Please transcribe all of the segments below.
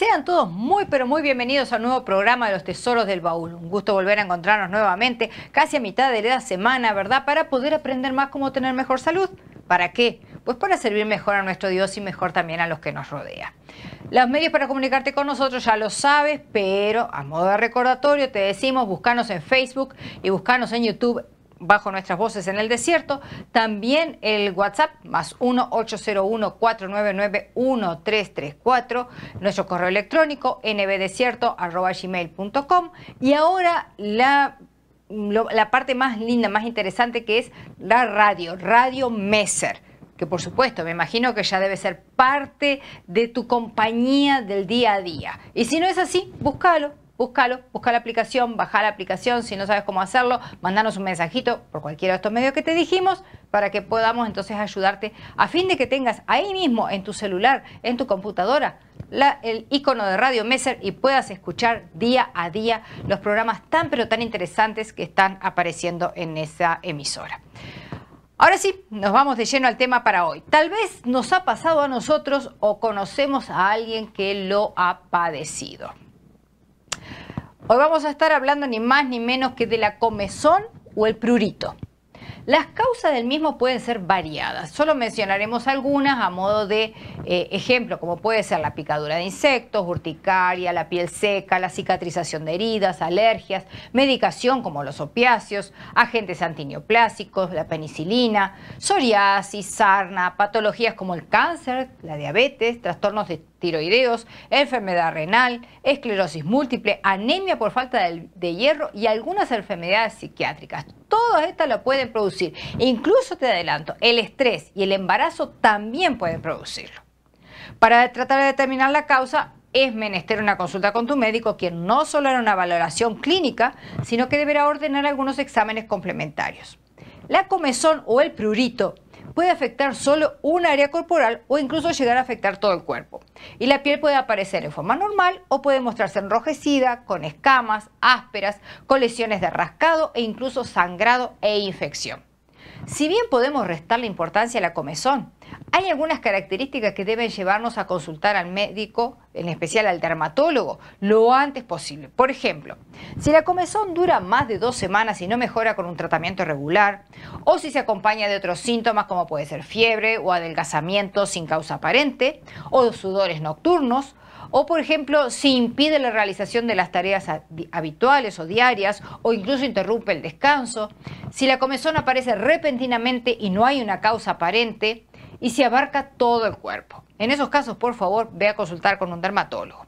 Sean todos muy, pero muy bienvenidos al nuevo programa de los Tesoros del Baúl. Un gusto volver a encontrarnos nuevamente, casi a mitad de la semana, ¿verdad? Para poder aprender más cómo tener mejor salud. ¿Para qué? Pues para servir mejor a nuestro Dios y mejor también a los que nos rodea. Los medios para comunicarte con nosotros ya lo sabes, pero a modo de recordatorio te decimos buscanos en Facebook y buscanos en YouTube bajo nuestras voces en el desierto. También el WhatsApp más 1-801-499-1334, nuestro correo electrónico nbdesierto.gmail.com y ahora la la parte más linda, más interesante que es la radio, Radio Messer, que por supuesto me imagino que ya debe ser parte de tu compañía del día a día. Y si no es así, búscalo, búscalo, busca la aplicación, baja la aplicación, si no sabes cómo hacerlo, mandanos un mensajito por cualquiera de estos medios que te dijimos para que podamos entonces ayudarte a fin de que tengas ahí mismo en tu celular, en tu computadora, el icono de Radio Messer y puedas escuchar día a día los programas tan pero tan interesantes que están apareciendo en esa emisora. Ahora sí, nos vamos de lleno al tema para hoy. Tal vez nos ha pasado a nosotros o conocemos a alguien que lo ha padecido. Hoy vamos a estar hablando ni más ni menos que de la comezón o el prurito. Las causas del mismo pueden ser variadas, solo mencionaremos algunas a modo de eh, ejemplo, como puede ser la picadura de insectos, urticaria, la piel seca, la cicatrización de heridas, alergias, medicación como los opiáceos, agentes antineoplásicos, la penicilina, psoriasis, sarna, patologías como el cáncer, la diabetes, trastornos de tiroideos, enfermedad renal, esclerosis múltiple, anemia por falta de, hierro y algunas enfermedades psiquiátricas. Todas estas lo pueden producir. incluso te adelanto, el estrés y el embarazo también pueden producirlo. Para tratar de determinar la causa, es menester una consulta con tu médico, quien no solo hará una valoración clínica, sino que deberá ordenar algunos exámenes complementarios. La comezón o el prurito puede afectar solo un área corporal o incluso llegar a afectar todo el cuerpo. Y la piel puede aparecer en forma normal o puede mostrarse enrojecida, con escamas, ásperas, con lesiones de rascado e incluso sangrado e infección. Si bien podemos restar la importancia a la comezón, hay algunas características que deben llevarnos a consultar al médico, en especial al dermatólogo, lo antes posible. Por ejemplo, si la comezón dura más de dos semanas y no mejora con un tratamiento regular, o si se acompaña de otros síntomas como puede ser fiebre o adelgazamiento sin causa aparente, o sudores nocturnos, o, por ejemplo, si impide la realización de las tareas habituales o diarias o incluso interrumpe el descanso. Si la comezón aparece repentinamente y no hay una causa aparente. Y si abarca todo el cuerpo. En esos casos, por favor, ve a consultar con un dermatólogo.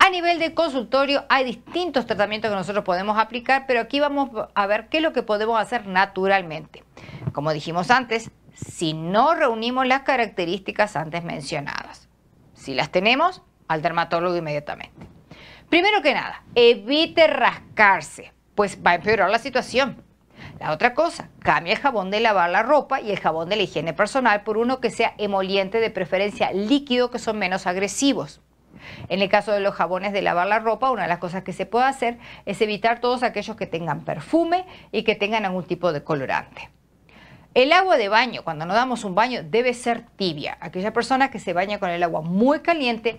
A nivel de consultorio hay distintos tratamientos que nosotros podemos aplicar, pero aquí vamos a ver qué es lo que podemos hacer naturalmente. Como dijimos antes, si no reunimos las características antes mencionadas. Si las tenemos, al dermatólogo inmediatamente. Primero que nada, evite rascarse, pues va a empeorar la situación. La otra cosa, cambia el jabón de lavar la ropa y el jabón de la higiene personal por uno que sea emoliente, de preferencia líquido, que son menos agresivos. En el caso de los jabones de lavar la ropa, una de las cosas que se puede hacer es evitar todos aquellos que tengan perfume y que tengan algún tipo de colorante. El agua de baño, cuando nos damos un baño, debe ser tibia. Aquella persona que se baña con el agua muy caliente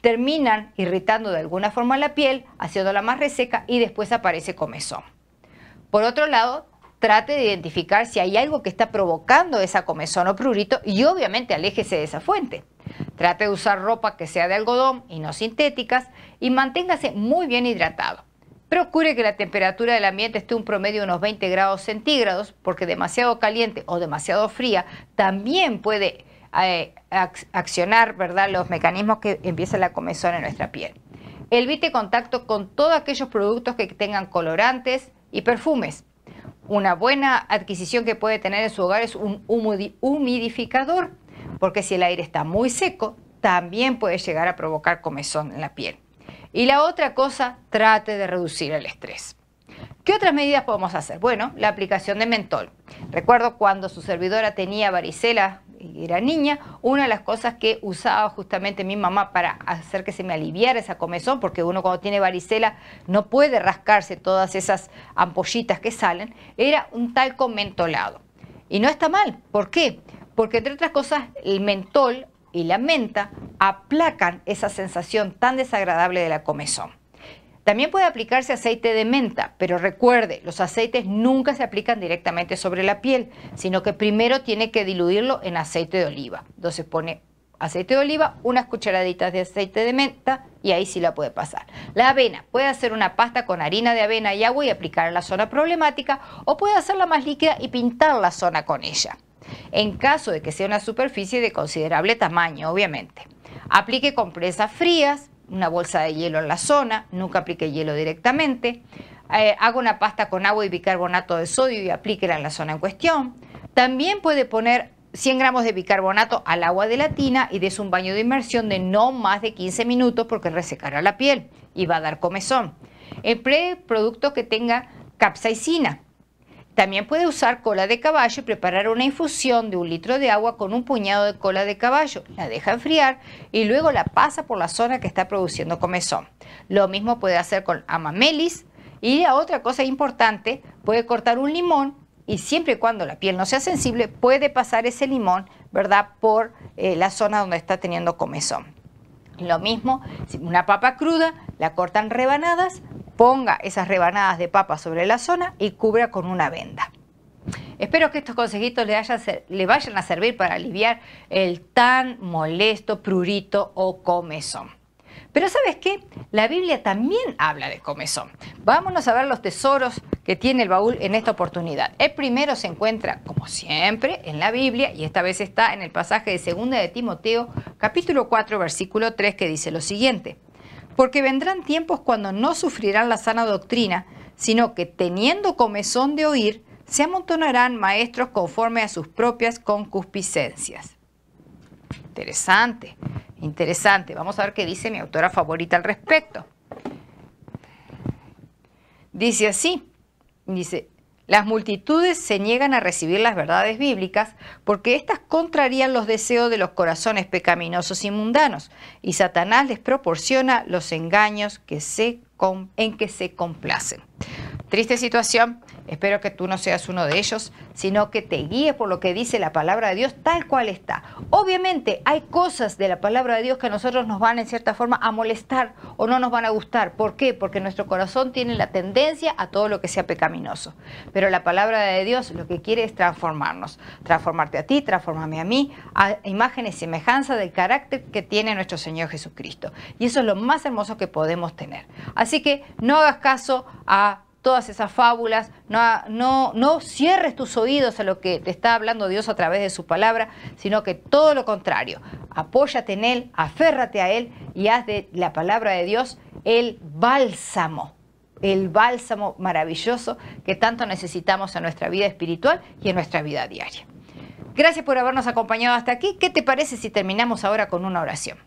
terminan irritando de alguna forma la piel, haciéndola más reseca y después aparece comezón. Por otro lado, trate de identificar si hay algo que está provocando esa comezón o prurito y obviamente aléjese de esa fuente. Trate de usar ropa que sea de algodón y no sintéticas y manténgase muy bien hidratado. Procure que la temperatura del ambiente esté un promedio de unos 20 grados centígrados porque demasiado caliente o demasiado fría también puede accionar ¿verdad? los mecanismos que empieza la comezón en nuestra piel. Evite contacto con todos aquellos productos que tengan colorantes y perfumes. Una buena adquisición que puede tener en su hogar es un humidificador, porque si el aire está muy seco, también puede llegar a provocar comezón en la piel. Y la otra cosa, trate de reducir el estrés. ¿Qué otras medidas podemos hacer? Bueno, la aplicación de mentol. Recuerdo cuando su servidora tenía varicela era niña, una de las cosas que usaba justamente mi mamá para hacer que se me aliviara esa comezón, porque uno cuando tiene varicela no puede rascarse todas esas ampollitas que salen, era un talco mentolado. Y no está mal, ¿por qué? Porque entre otras cosas el mentol y la menta aplacan esa sensación tan desagradable de la comezón. También puede aplicarse aceite de menta, pero recuerde, los aceites nunca se aplican directamente sobre la piel, sino que primero tiene que diluirlo en aceite de oliva. Entonces pone aceite de oliva, unas cucharaditas de aceite de menta y ahí sí la puede pasar. La avena, puede hacer una pasta con harina de avena y agua y aplicar en la zona problemática o puede hacerla más líquida y pintar la zona con ella, en caso de que sea una superficie de considerable tamaño, obviamente. Aplique con presas frías, una bolsa de hielo en la zona, nunca aplique hielo directamente. Eh, Hago una pasta con agua y bicarbonato de sodio y aplíquela en la zona en cuestión. También puede poner 100 gramos de bicarbonato al agua de la tina y des un baño de inmersión de no más de 15 minutos porque resecará la piel y va a dar comezón. Emplee productos que tenga capsaicina, también puede usar cola de caballo y preparar una infusión de un litro de agua con un puñado de cola de caballo. La deja enfriar y luego la pasa por la zona que está produciendo comezón. Lo mismo puede hacer con amamelis. Y otra cosa importante, puede cortar un limón y siempre y cuando la piel no sea sensible, puede pasar ese limón, ¿verdad?, por eh, la zona donde está teniendo comezón. Lo mismo, una papa cruda, la cortan rebanadas, ponga esas rebanadas de papa sobre la zona y cubra con una venda. Espero que estos consejitos le, vayan a servir para aliviar el tan molesto prurito o comezón. Pero ¿sabes qué? La Biblia también habla de comezón. Vámonos a ver los tesoros que tiene el baúl en esta oportunidad. El primero se encuentra, como siempre, en la Biblia y esta vez está en el pasaje de 2 de Timoteo, capítulo 4, versículo 3, que dice lo siguiente. Porque vendrán tiempos cuando no sufrirán la sana doctrina, sino que teniendo comezón de oír, se amontonarán maestros conforme a sus propias concupiscencias. Interesante, interesante. Vamos a ver qué dice mi autora favorita al respecto. Dice así, dice, las multitudes se niegan a recibir las verdades bíblicas porque éstas contrarían los deseos de los corazones pecaminosos y mundanos, y Satanás les proporciona los engaños en que se complacen. Triste situación, espero que tú no seas uno de ellos, sino que te guíes por lo que dice la palabra de Dios tal cual está. Obviamente hay cosas de la palabra de Dios que a nosotros nos van en cierta forma a molestar o no nos van a gustar. ¿Por qué? Porque nuestro corazón tiene la tendencia a todo lo que sea pecaminoso. Pero la palabra de Dios lo que quiere es transformarnos, transformarte a ti, transformarme a mí, a imagen y semejanza del carácter que tiene nuestro Señor Jesucristo. Y eso es lo más hermoso que podemos tener. Así que no hagas caso a todas esas fábulas, no, no, no cierres tus oídos a lo que te está hablando Dios a través de su palabra, sino que todo lo contrario, apóyate en Él, aférrate a Él y haz de la palabra de Dios el bálsamo, el bálsamo maravilloso que tanto necesitamos en nuestra vida espiritual y en nuestra vida diaria. Gracias por habernos acompañado hasta aquí. ¿Qué te parece si terminamos ahora con una oración?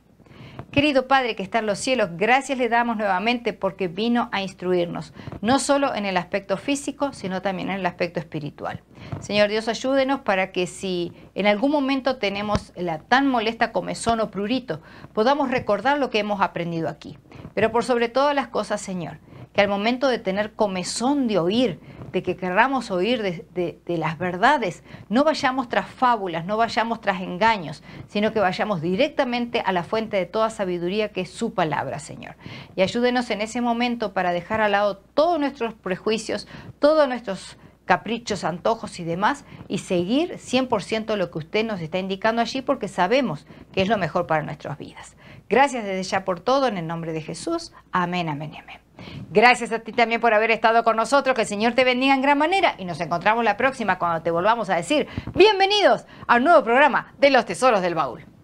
Querido Padre que está en los cielos, gracias le damos nuevamente porque vino a instruirnos, no solo en el aspecto físico, sino también en el aspecto espiritual. Señor Dios, ayúdenos para que si en algún momento tenemos la tan molesta comezón o prurito, podamos recordar lo que hemos aprendido aquí. Pero por sobre todas las cosas, Señor, que al momento de tener comezón de oír, de que querramos oír de, las verdades, no vayamos tras fábulas, no vayamos tras engaños, sino que vayamos directamente a la fuente de toda sabiduría que es su palabra, Señor. Y ayúdenos en ese momento para dejar al lado todos nuestros prejuicios, todos nuestros caprichos, antojos y demás, y seguir 100% lo que usted nos está indicando allí porque sabemos que es lo mejor para nuestras vidas. Gracias desde ya por todo, en el nombre de Jesús. Amén, amén y amén. Gracias a ti también por haber estado con nosotros. Que el Señor te bendiga en gran manera y nos encontramos la próxima cuando te volvamos a decir bienvenidos a un nuevo programa de Los Tesoros del Baúl.